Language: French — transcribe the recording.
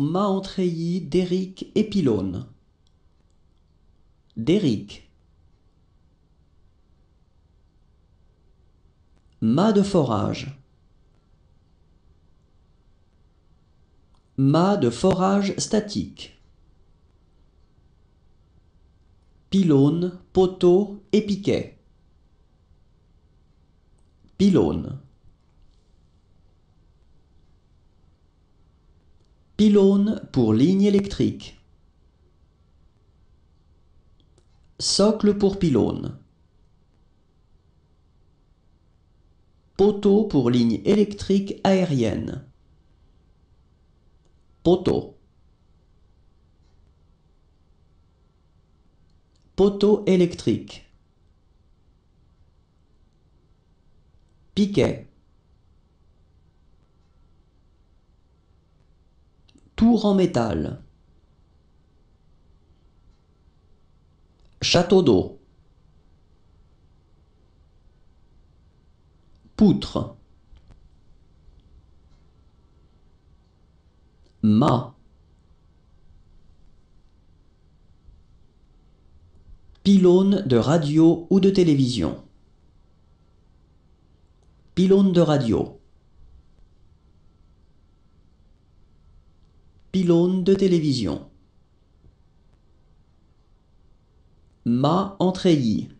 ma entreillis, Déric et Pylône. Déric. Ma de forage. Ma de forage statique. Pylône, poteau et piquet. Pylône. Pylône pour ligne électrique. Socle pour pylône. Poteau pour ligne électrique aérienne. Poteau. Poteau électrique. Piquet. tour en métal. Château d'eau. Poutre. ma, Pylône de radio ou de télévision. Pylône de radio. Pylône de télévision. MA ENTREILLIE